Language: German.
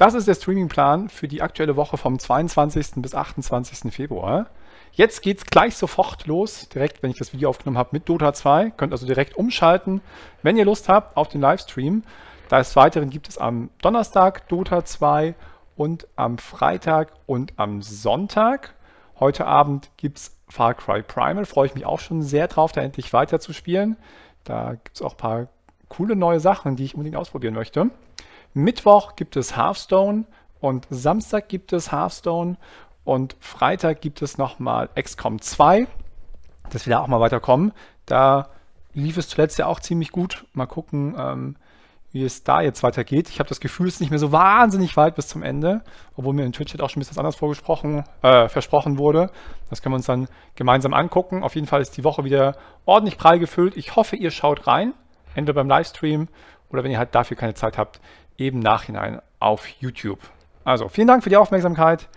Das ist der Streamingplan für die aktuelle Woche vom 22. bis 28. Februar. Jetzt geht es gleich sofort los, direkt, wenn ich das Video aufgenommen habe, mit Dota 2. Könnt also direkt umschalten, wenn ihr Lust habt, auf den Livestream. Des Weiteren gibt es am Donnerstag Dota 2 und am Freitag und am Sonntag. Heute Abend gibt es Far Cry Primal. Freue ich mich auch schon sehr drauf, da endlich weiterzuspielen. Da gibt es auch ein paar coole neue Sachen, die ich unbedingt ausprobieren möchte. Mittwoch gibt es Hearthstone und Samstag gibt es Hearthstone und Freitag gibt es nochmal XCOM 2, dass wir da auch mal weiterkommen. Da lief es zuletzt ja auch ziemlich gut. Mal gucken, ähm, wie es da jetzt weitergeht. Ich habe das Gefühl, es ist nicht mehr so wahnsinnig weit bis zum Ende, obwohl mir in Twitch auch schon ein bisschen was anderes vorgesprochen, äh, versprochen wurde. Das können wir uns dann gemeinsam angucken. Auf jeden Fall ist die Woche wieder ordentlich prall gefüllt. Ich hoffe, ihr schaut rein, entweder beim Livestream oder wenn ihr halt dafür keine Zeit habt, eben nachhinein auf YouTube. Also vielen Dank für die Aufmerksamkeit